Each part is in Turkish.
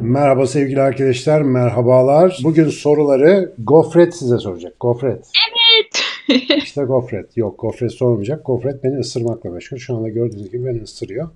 Merhaba sevgili arkadaşlar, merhabalar. Bugün soruları Gofret size soracak. Gofret. Evet. İşte Gofret. Yok Gofret sormayacak. Gofret beni ısırmakla meşgul. Şu anda gördüğünüz gibi beni ısırıyor.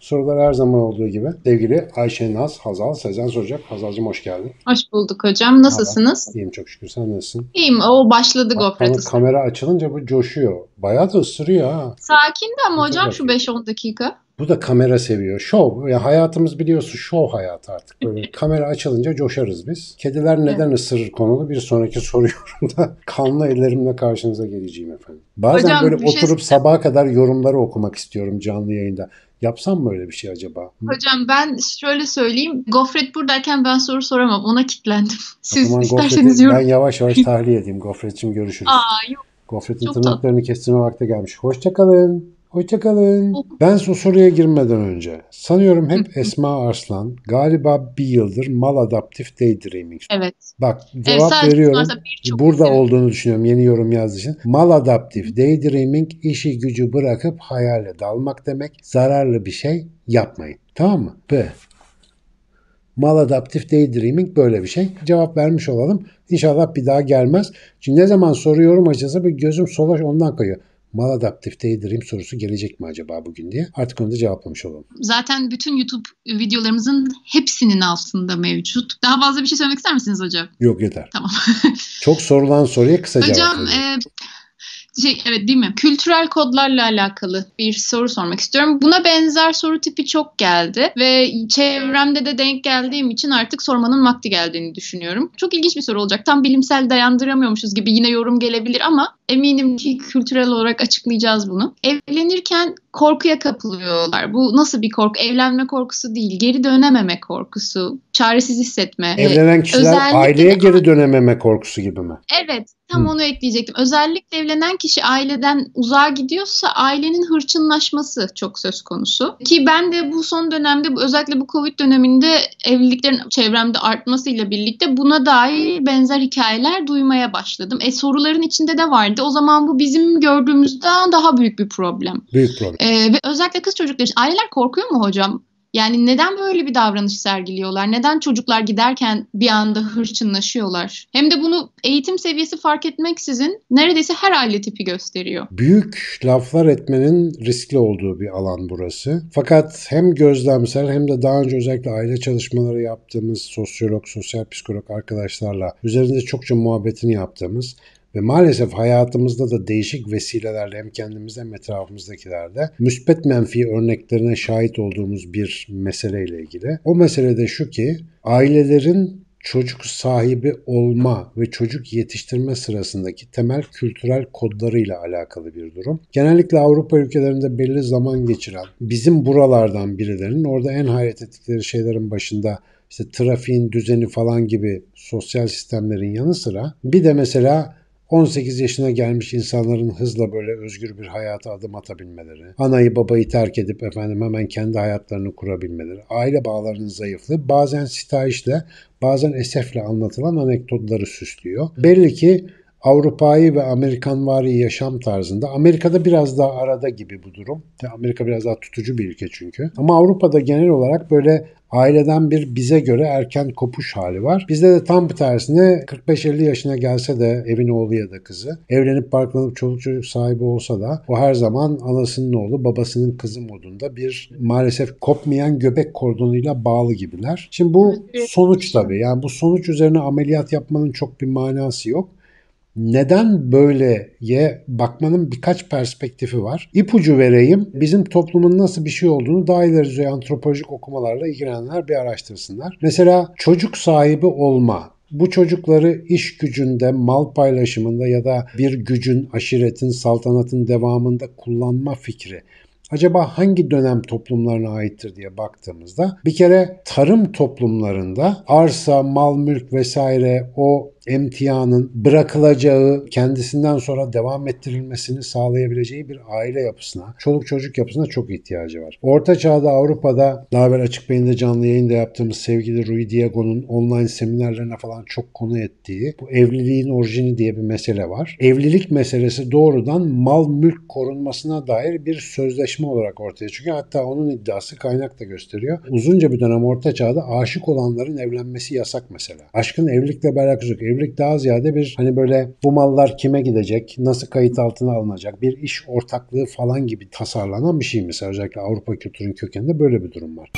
Sorular her zaman olduğu gibi sevgili Ayşe Naz, Hazal, Sezen soracak. Hazalcığım hoş geldin. Hoş bulduk hocam. Nasılsınız? Merhaba. İyiyim çok şükür. Sen nasılsın? İyiyim. O başladı Gofret. Kamera açılınca bu coşuyor. Bayağı da ısırıyor ha. Sakindi ama hocam şu 5-10 dakika. Bu da kamera seviyor. show. Ya hayatımız biliyorsun show hayatı artık. Böyle kamera açılınca coşarız biz. Kediler neden ısırır konulu bir sonraki soru yorumda kanlı ellerimle karşınıza geleceğim efendim. Bazen Hocam, böyle şey oturup şey... sabaha kadar yorumları okumak istiyorum canlı yayında. Yapsam mı öyle bir şey acaba? Hocam ben şöyle söyleyeyim. Gofret buradayken ben soru soramam. Ona kilitlendim. Siz zaman isterseniz yorum. Ben yavaş yavaş tahliye edeyim. Gofret'cim görüşürüz. Aa, yok. Gofret'in tırnaklarını kestirme vakti gelmiş. Hoşçakalın. Hoşçakalın. Ben son soruya girmeden önce. Sanıyorum hep Esma Arslan galiba bir yıldır mal adaptif daydreaming. Evet. Bak cevap evet, veriyorum. Burada evet. olduğunu düşünüyorum yeni yorum yazdığı için. Mal adaptif daydreaming işi gücü bırakıp hayale dalmak demek. Zararlı bir şey yapmayın. Tamam mı? B. Mal adaptif daydreaming böyle bir şey. Cevap vermiş olalım. İnşallah bir daha gelmez. Çünkü ne zaman soruyorum açıkçası bir gözüm sola ondan kayıyor maladaptif daydream sorusu gelecek mi acaba bugün diye. Artık onu da cevaplamış olalım. Zaten bütün YouTube videolarımızın hepsinin altında mevcut. Daha fazla bir şey söylemek ister misiniz hocam? Yok yeter. Tamam. Çok sorulan soruya kısaca Hocam e, şey, evet değil mi? Kültürel kodlarla alakalı bir soru sormak istiyorum. Buna benzer soru tipi çok geldi ve çevremde de denk geldiğim için artık sormanın vakti geldiğini düşünüyorum. Çok ilginç bir soru olacak. Tam bilimsel dayandıramıyormuşuz gibi yine yorum gelebilir ama eminim ki kültürel olarak açıklayacağız bunu. Evlenirken korkuya kapılıyorlar. Bu nasıl bir korku? Evlenme korkusu değil, geri dönememe korkusu, çaresiz hissetme. Evlenen kişiler Özellikle aileye de... geri dönememe korkusu gibi mi? Evet, tam Hı. onu ekleyecektim. Özellikle evlenen kişi aileden uzağa gidiyorsa ailenin hırçınlaşması çok söz konusu. Ki ben de bu son dönemde özellikle bu Covid döneminde evliliklerin çevremde artmasıyla birlikte buna dair benzer hikayeler duymaya başladım. E soruların içinde de vardı. O zaman bu bizim gördüğümüzden daha büyük bir problem. Büyük problem. Ee, ve özellikle kız çocukları için aileler korkuyor mu hocam? Yani neden böyle bir davranış sergiliyorlar? Neden çocuklar giderken bir anda hırçınlaşıyorlar? Hem de bunu eğitim seviyesi fark etmeksizin neredeyse her aile tipi gösteriyor. Büyük laflar etmenin riskli olduğu bir alan burası. Fakat hem gözlemsel hem de daha önce özellikle aile çalışmaları yaptığımız sosyolog, sosyal psikolog arkadaşlarla üzerinde çokça muhabbetini yaptığımız ve maalesef hayatımızda da değişik vesilelerle hem kendimizde hem etrafımızdakilerde müspet menfi örneklerine şahit olduğumuz bir meseleyle ilgili. O mesele de şu ki ailelerin çocuk sahibi olma ve çocuk yetiştirme sırasındaki temel kültürel kodlarıyla alakalı bir durum. Genellikle Avrupa ülkelerinde belli zaman geçiren, bizim buralardan birilerinin orada en hayret ettikleri şeylerin başında işte trafiğin düzeni falan gibi sosyal sistemlerin yanı sıra bir de mesela 18 yaşına gelmiş insanların hızla böyle özgür bir hayata adım atabilmeleri, anayı babayı terk edip efendim hemen kendi hayatlarını kurabilmeleri, aile bağlarının zayıflığı bazen sitayişle bazen esefle anlatılan anekdotları süslüyor. Belli ki Avrupa'yı ve Amerikanvari yaşam tarzında. Amerika'da biraz daha arada gibi bu durum. Amerika biraz daha tutucu bir ülke çünkü. Ama Avrupa'da genel olarak böyle aileden bir bize göre erken kopuş hali var. Bizde de tam tersine 45-50 yaşına gelse de evin oğlu ya da kızı evlenip barklanıp çoluk çocuk sahibi olsa da o her zaman anasının oğlu babasının kızı modunda bir maalesef kopmayan göbek kordonuyla bağlı gibiler. Şimdi bu sonuç tabii yani bu sonuç üzerine ameliyat yapmanın çok bir manası yok neden böyleye bakmanın birkaç perspektifi var. İpucu vereyim. Bizim toplumun nasıl bir şey olduğunu daha ileri düzey antropolojik okumalarla ilgilenenler bir araştırsınlar. Mesela çocuk sahibi olma bu çocukları iş gücünde, mal paylaşımında ya da bir gücün, aşiretin, saltanatın devamında kullanma fikri acaba hangi dönem toplumlarına aittir diye baktığımızda bir kere tarım toplumlarında arsa, mal, mülk vesaire o emtianın bırakılacağı, kendisinden sonra devam ettirilmesini sağlayabileceği bir aile yapısına, çoluk çocuk yapısına çok ihtiyacı var. Orta Çağ'da Avrupa'da daha evvel Açık Bey'inde canlı yayında yaptığımız sevgili Rui Diego'nun online seminerlerine falan çok konu ettiği bu evliliğin orijini diye bir mesele var. Evlilik meselesi doğrudan mal mülk korunmasına dair bir sözleşme olarak ortaya çıkıyor. Hatta onun iddiası kaynak da gösteriyor. Uzunca bir dönem Orta Çağ'da aşık olanların evlenmesi yasak mesela. Aşkın evlilikle alakası yok evlilik daha ziyade bir hani böyle bu mallar kime gidecek, nasıl kayıt altına alınacak, bir iş ortaklığı falan gibi tasarlanan bir şey mesela özellikle Avrupa kültürün kökeninde böyle bir durum var.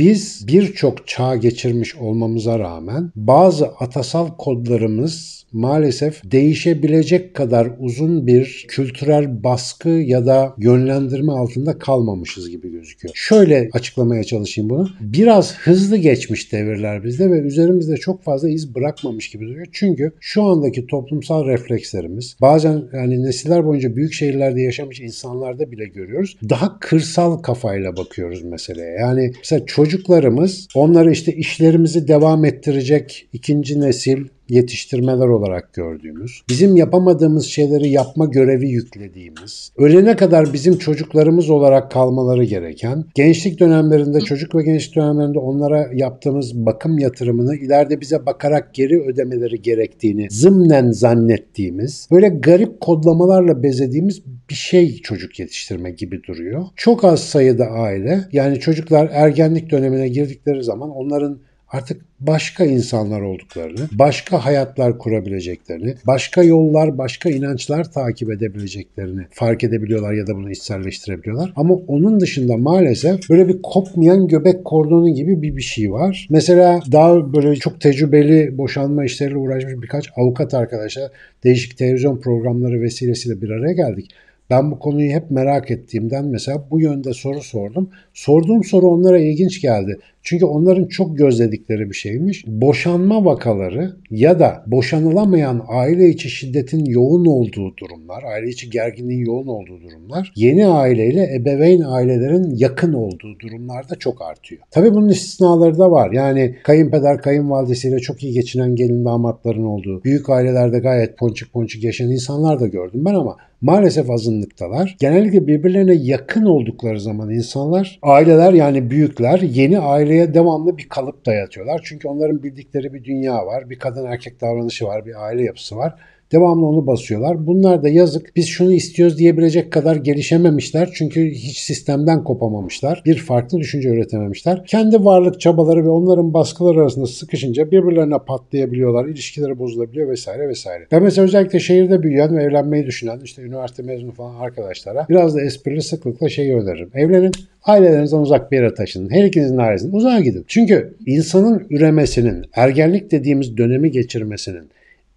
Biz birçok çağ geçirmiş olmamıza rağmen bazı atasal kodlarımız maalesef değişebilecek kadar uzun bir kültürel baskı ya da yönlendirme altında kalmamışız gibi gözüküyor. Şöyle açıklamaya çalışayım bunu. Biraz hızlı geçmiş devirler bizde ve üzerimizde çok fazla iz bırakmamış gibi duruyor. Çünkü şu andaki toplumsal reflekslerimiz bazen yani nesiller boyunca büyük şehirlerde yaşamış insanlarda bile görüyoruz. Daha kırsal kafayla bakıyoruz meseleye. Yani mesela çocuk çocuklarımız onları işte işlerimizi devam ettirecek ikinci nesil, yetiştirmeler olarak gördüğümüz, bizim yapamadığımız şeyleri yapma görevi yüklediğimiz, ölene kadar bizim çocuklarımız olarak kalmaları gereken, gençlik dönemlerinde, çocuk ve gençlik dönemlerinde onlara yaptığımız bakım yatırımını ileride bize bakarak geri ödemeleri gerektiğini zımnen zannettiğimiz, böyle garip kodlamalarla bezediğimiz bir şey çocuk yetiştirme gibi duruyor. Çok az sayıda aile, yani çocuklar ergenlik dönemine girdikleri zaman onların artık başka insanlar olduklarını, başka hayatlar kurabileceklerini, başka yollar, başka inançlar takip edebileceklerini fark edebiliyorlar ya da bunu içselleştirebiliyorlar. Ama onun dışında maalesef böyle bir kopmayan göbek kordonu gibi bir bir şey var. Mesela daha böyle çok tecrübeli boşanma işleriyle uğraşmış birkaç avukat arkadaşlar değişik televizyon programları vesilesiyle bir araya geldik. Ben bu konuyu hep merak ettiğimden mesela bu yönde soru sordum. Sorduğum soru onlara ilginç geldi. Çünkü onların çok gözledikleri bir şeymiş. Boşanma vakaları ya da boşanılamayan aile içi şiddetin yoğun olduğu durumlar, aile içi gerginliğin yoğun olduğu durumlar, yeni aileyle ebeveyn ailelerin yakın olduğu durumlarda çok artıyor. Tabii bunun istisnaları da var. Yani kayınpeder kayınvalidesiyle çok iyi geçinen gelin damatların olduğu, büyük ailelerde gayet ponçik ponçik yaşayan insanlar da gördüm ben ama maalesef azınlıktalar. Genellikle birbirlerine yakın oldukları zaman insanlar, aileler yani büyükler yeni aile Çevreye devamlı bir kalıp dayatıyorlar. Çünkü onların bildikleri bir dünya var, bir kadın erkek davranışı var, bir aile yapısı var. Devamlı onu basıyorlar. Bunlar da yazık biz şunu istiyoruz diyebilecek kadar gelişememişler. Çünkü hiç sistemden kopamamışlar. Bir farklı düşünce üretememişler. Kendi varlık çabaları ve onların baskıları arasında sıkışınca birbirlerine patlayabiliyorlar. ilişkileri bozulabiliyor vesaire vesaire. Ben mesela özellikle şehirde büyüyen ve evlenmeyi düşünen işte üniversite mezunu falan arkadaşlara biraz da esprili sıklıkla şeyi öneririm. Evlenin ailelerinizden uzak bir yere taşının. Her ikinizin ailesinden uzağa gidin. Çünkü insanın üremesinin, ergenlik dediğimiz dönemi geçirmesinin,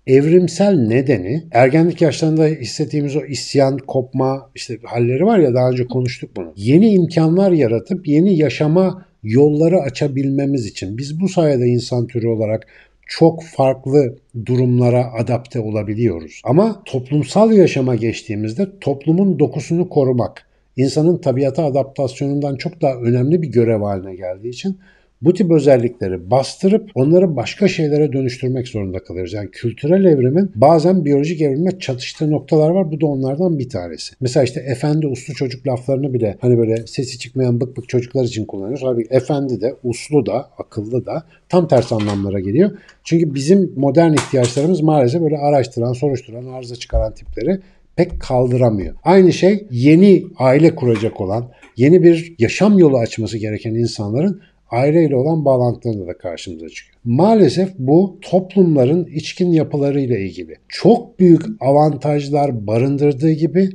evrimsel nedeni ergenlik yaşlarında hissettiğimiz o isyan, kopma işte halleri var ya daha önce konuştuk bunu. Yeni imkanlar yaratıp yeni yaşama yolları açabilmemiz için biz bu sayede insan türü olarak çok farklı durumlara adapte olabiliyoruz. Ama toplumsal yaşama geçtiğimizde toplumun dokusunu korumak insanın tabiata adaptasyonundan çok daha önemli bir görev haline geldiği için bu tip özellikleri bastırıp onları başka şeylere dönüştürmek zorunda kalıyoruz. Yani kültürel evrimin bazen biyolojik evrime çatıştığı noktalar var. Bu da onlardan bir tanesi. Mesela işte efendi uslu çocuk laflarını bile hani böyle sesi çıkmayan bık bık çocuklar için kullanıyoruz. Halbuki efendi de uslu da akıllı da tam tersi anlamlara geliyor. Çünkü bizim modern ihtiyaçlarımız maalesef böyle araştıran, soruşturan, arıza çıkaran tipleri pek kaldıramıyor. Aynı şey yeni aile kuracak olan, yeni bir yaşam yolu açması gereken insanların aile ile olan bağlantılarında da karşımıza çıkıyor. Maalesef bu toplumların içkin yapılarıyla ilgili. Çok büyük avantajlar barındırdığı gibi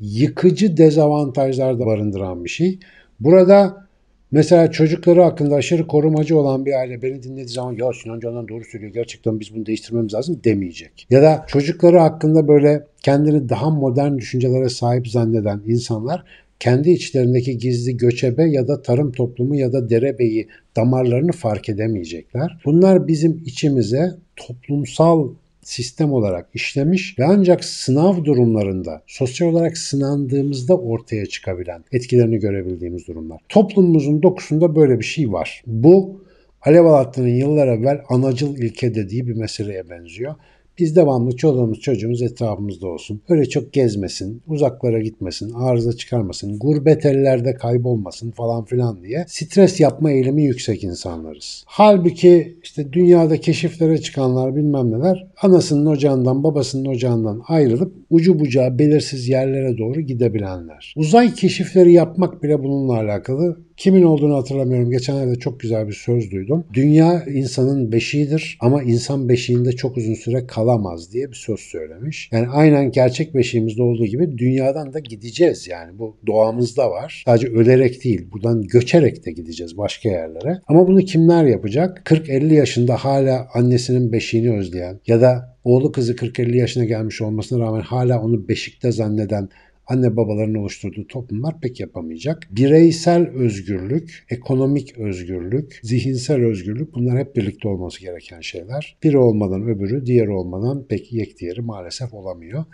yıkıcı dezavantajlar da barındıran bir şey. Burada Mesela çocukları hakkında aşırı korumacı olan bir aile beni dinlediği zaman ya Sinan Canan doğru söylüyor gerçekten biz bunu değiştirmemiz lazım demeyecek. Ya da çocukları hakkında böyle kendini daha modern düşüncelere sahip zanneden insanlar kendi içlerindeki gizli göçebe ya da tarım toplumu ya da derebeyi damarlarını fark edemeyecekler. Bunlar bizim içimize toplumsal sistem olarak işlemiş ve ancak sınav durumlarında, sosyal olarak sınandığımızda ortaya çıkabilen, etkilerini görebildiğimiz durumlar. Toplumumuzun dokusunda böyle bir şey var. Bu Alev Alatlı'nın yıllar evvel anacıl ilke dediği bir meseleye benziyor. Biz devamlı çoluğumuz çocuğumuz etrafımızda olsun. Öyle çok gezmesin, uzaklara gitmesin, arıza çıkarmasın, gurbet ellerde kaybolmasın falan filan diye stres yapma eğilimi yüksek insanlarız. Halbuki işte dünyada keşiflere çıkanlar bilmem neler anasının ocağından babasının ocağından ayrılıp ucu bucağı belirsiz yerlere doğru gidebilenler. Uzay keşifleri yapmak bile bununla alakalı Kimin olduğunu hatırlamıyorum. Geçenlerde çok güzel bir söz duydum. Dünya insanın beşiğidir ama insan beşiğinde çok uzun süre kalamaz diye bir söz söylemiş. Yani aynen gerçek beşiğimizde olduğu gibi dünyadan da gideceğiz yani. Bu doğamızda var. Sadece ölerek değil buradan göçerek de gideceğiz başka yerlere. Ama bunu kimler yapacak? 40-50 yaşında hala annesinin beşiğini özleyen ya da oğlu kızı 40-50 yaşına gelmiş olmasına rağmen hala onu beşikte zanneden anne babaların oluşturduğu toplumlar pek yapamayacak. Bireysel özgürlük, ekonomik özgürlük, zihinsel özgürlük bunlar hep birlikte olması gereken şeyler. Biri olmadan öbürü, diğeri olmadan pek yek diğeri maalesef olamıyor.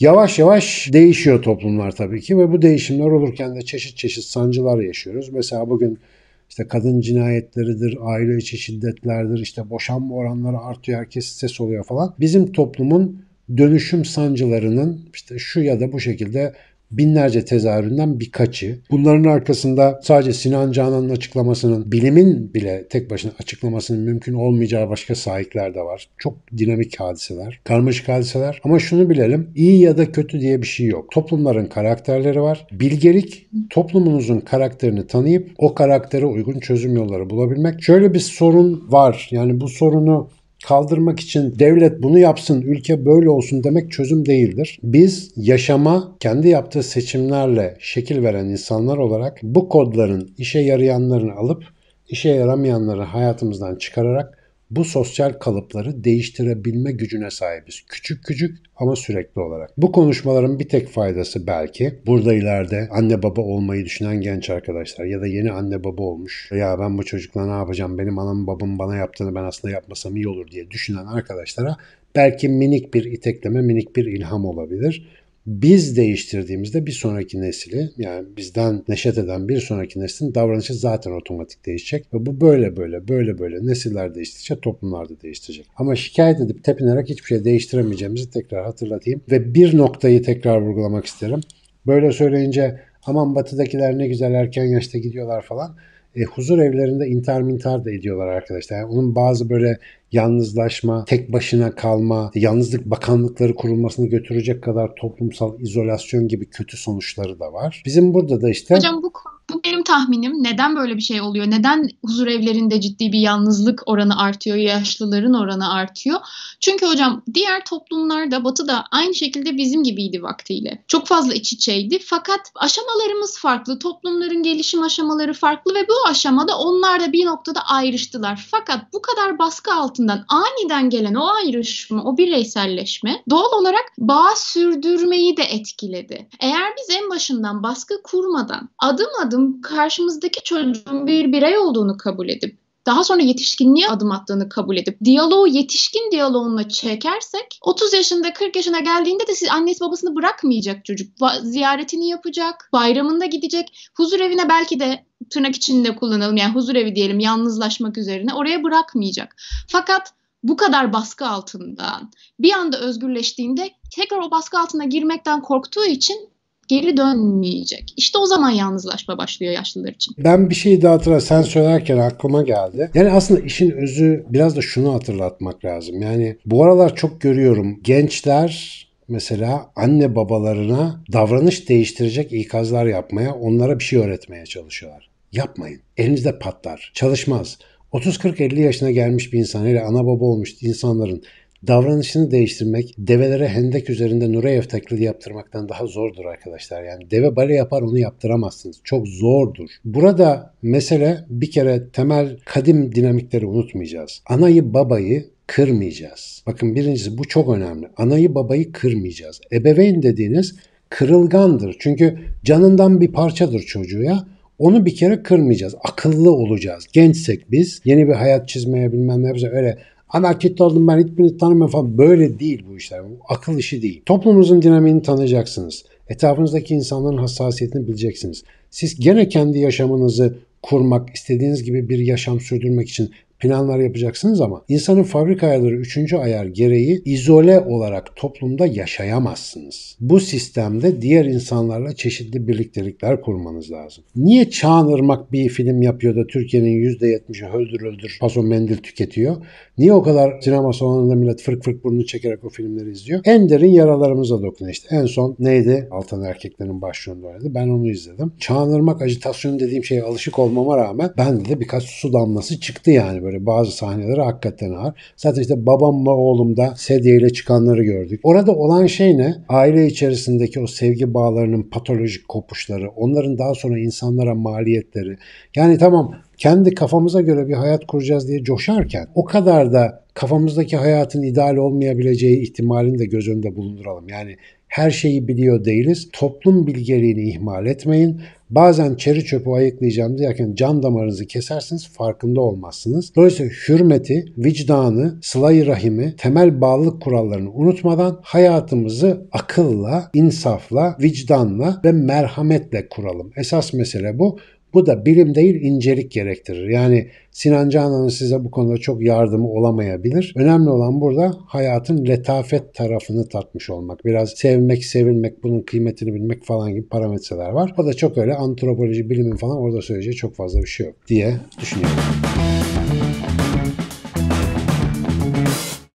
Yavaş yavaş değişiyor toplumlar tabii ki ve bu değişimler olurken de çeşit çeşit sancılar yaşıyoruz. Mesela bugün işte kadın cinayetleridir, aile içi şiddetlerdir, işte boşanma oranları artıyor, herkes ses oluyor falan. Bizim toplumun dönüşüm sancılarının işte şu ya da bu şekilde binlerce tezahüründen birkaçı. Bunların arkasında sadece Sinan Canan'ın açıklamasının, bilimin bile tek başına açıklamasının mümkün olmayacağı başka sahipler de var. Çok dinamik hadiseler, karmaşık hadiseler. Ama şunu bilelim, iyi ya da kötü diye bir şey yok. Toplumların karakterleri var. Bilgelik, toplumunuzun karakterini tanıyıp o karaktere uygun çözüm yolları bulabilmek. Şöyle bir sorun var. Yani bu sorunu kaldırmak için devlet bunu yapsın, ülke böyle olsun demek çözüm değildir. Biz yaşama kendi yaptığı seçimlerle şekil veren insanlar olarak bu kodların işe yarayanlarını alıp işe yaramayanları hayatımızdan çıkararak bu sosyal kalıpları değiştirebilme gücüne sahibiz. Küçük küçük ama sürekli olarak. Bu konuşmaların bir tek faydası belki burada ileride anne baba olmayı düşünen genç arkadaşlar ya da yeni anne baba olmuş. Ya ben bu çocukla ne yapacağım? Benim anam babam bana yaptığını ben aslında yapmasam iyi olur diye düşünen arkadaşlara belki minik bir itekleme, minik bir ilham olabilir biz değiştirdiğimizde bir sonraki nesili yani bizden neşet eden bir sonraki neslin davranışı zaten otomatik değişecek ve bu böyle böyle böyle böyle nesiller değiştikçe toplumlar da değiştirecek. Ama şikayet edip tepinerek hiçbir şey değiştiremeyeceğimizi tekrar hatırlatayım ve bir noktayı tekrar vurgulamak isterim. Böyle söyleyince aman batıdakiler ne güzel erken yaşta gidiyorlar falan e, huzur evlerinde intihar mintar da ediyorlar arkadaşlar. Yani onun bazı böyle yalnızlaşma, tek başına kalma, yalnızlık bakanlıkları kurulmasını götürecek kadar toplumsal izolasyon gibi kötü sonuçları da var. Bizim burada da işte... Hocam bu konu bu benim tahminim. Neden böyle bir şey oluyor? Neden huzur evlerinde ciddi bir yalnızlık oranı artıyor, yaşlıların oranı artıyor? Çünkü hocam diğer toplumlarda Batı da aynı şekilde bizim gibiydi vaktiyle. Çok fazla iç içeydi. Fakat aşamalarımız farklı. Toplumların gelişim aşamaları farklı ve bu aşamada onlar da bir noktada ayrıştılar. Fakat bu kadar baskı altından aniden gelen o ayrışma, o bireyselleşme doğal olarak bağ sürdürmeyi de etkiledi. Eğer biz en başından baskı kurmadan adım adım adım karşımızdaki çocuğun bir birey olduğunu kabul edip daha sonra yetişkinliğe adım attığını kabul edip diyaloğu yetişkin diyaloğuna çekersek 30 yaşında 40 yaşına geldiğinde de siz annesi babasını bırakmayacak çocuk. Ziyaretini yapacak, bayramında gidecek, huzur evine belki de tırnak içinde kullanalım yani huzur evi diyelim yalnızlaşmak üzerine oraya bırakmayacak. Fakat bu kadar baskı altından bir anda özgürleştiğinde tekrar o baskı altına girmekten korktuğu için geri dönmeyecek. İşte o zaman yalnızlaşma başlıyor yaşlılar için. Ben bir şey daha hatırla sen söylerken aklıma geldi. Yani aslında işin özü biraz da şunu hatırlatmak lazım. Yani bu aralar çok görüyorum gençler mesela anne babalarına davranış değiştirecek ikazlar yapmaya, onlara bir şey öğretmeye çalışıyorlar. Yapmayın. Elinizde patlar. Çalışmaz. 30 40 50 yaşına gelmiş bir insan hele ana baba olmuş insanların davranışını değiştirmek develere hendek üzerinde Nureyev taklidi yaptırmaktan daha zordur arkadaşlar. Yani deve bale yapar onu yaptıramazsınız. Çok zordur. Burada mesele bir kere temel kadim dinamikleri unutmayacağız. Anayı babayı kırmayacağız. Bakın birincisi bu çok önemli. Anayı babayı kırmayacağız. Ebeveyn dediğiniz kırılgandır. Çünkü canından bir parçadır çocuğa. Onu bir kere kırmayacağız. Akıllı olacağız. Gençsek biz yeni bir hayat çizmeye bilmem ne yapacağız. Öyle Hemen kitle ben hiçbirini tanımıyorum falan. Böyle değil bu işler. Bu akıl işi değil. Toplumunuzun dinamiğini tanıyacaksınız. Etrafınızdaki insanların hassasiyetini bileceksiniz. Siz gene kendi yaşamınızı kurmak, istediğiniz gibi bir yaşam sürdürmek için planlar yapacaksınız ama insanın fabrika ayarları üçüncü ayar gereği izole olarak toplumda yaşayamazsınız. Bu sistemde diğer insanlarla çeşitli birliktelikler kurmanız lazım. Niye Çağan bir film yapıyor da Türkiye'nin %70'i öldür öldür paso mendil tüketiyor? Niye o kadar sinema salonunda millet fırk fırk burnunu çekerek o filmleri izliyor? En derin yaralarımıza dokunuyor işte. En son neydi? Altan Erkekler'in başrolünde oynadı. Ben onu izledim. Çağan Irmak ajitasyonu dediğim şeye alışık olmama rağmen bende de birkaç su damlası çıktı yani böyle bazı sahneleri hakikaten ağır. Zaten işte babamla oğlumda sedyeyle çıkanları gördük. Orada olan şey ne? Aile içerisindeki o sevgi bağlarının patolojik kopuşları, onların daha sonra insanlara maliyetleri. Yani tamam kendi kafamıza göre bir hayat kuracağız diye coşarken o kadar da kafamızdaki hayatın ideal olmayabileceği ihtimalini de göz önünde bulunduralım. Yani her şeyi biliyor değiliz. Toplum bilgeliğini ihmal etmeyin. Bazen çeri çöpü ayıklayacağım derken can damarınızı kesersiniz farkında olmazsınız. Dolayısıyla hürmeti, vicdanı, sılayı rahimi, temel bağlılık kurallarını unutmadan hayatımızı akılla, insafla, vicdanla ve merhametle kuralım. Esas mesele bu. Bu da bilim değil incelik gerektirir. Yani Sinan Canan'ın size bu konuda çok yardımı olamayabilir. Önemli olan burada hayatın letafet tarafını tatmış olmak. Biraz sevmek, sevilmek, bunun kıymetini bilmek falan gibi parametreler var. O da çok öyle antropoloji, bilimin falan orada söyleyeceği çok fazla bir şey yok diye düşünüyorum.